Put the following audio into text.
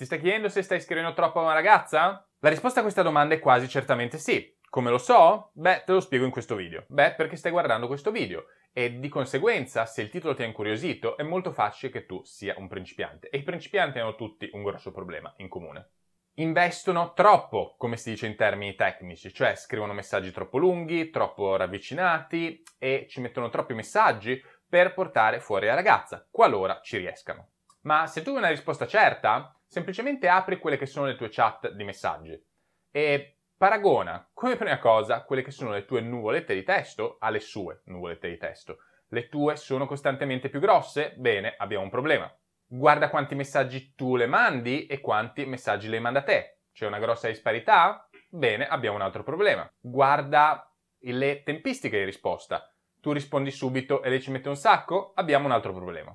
Ti stai chiedendo se stai scrivendo troppo a una ragazza? La risposta a questa domanda è quasi certamente sì. Come lo so? Beh, te lo spiego in questo video. Beh, perché stai guardando questo video e di conseguenza, se il titolo ti ha incuriosito, è molto facile che tu sia un principiante. E i principianti hanno tutti un grosso problema in comune. Investono troppo, come si dice in termini tecnici, cioè scrivono messaggi troppo lunghi, troppo ravvicinati e ci mettono troppi messaggi per portare fuori la ragazza, qualora ci riescano. Ma se tu hai una risposta certa, semplicemente apri quelle che sono le tue chat di messaggi e paragona come prima cosa quelle che sono le tue nuvolette di testo alle sue nuvolette di testo. Le tue sono costantemente più grosse? Bene, abbiamo un problema. Guarda quanti messaggi tu le mandi e quanti messaggi le manda te. C'è una grossa disparità? Bene, abbiamo un altro problema. Guarda le tempistiche di risposta. Tu rispondi subito e lei ci mette un sacco? Abbiamo un altro problema.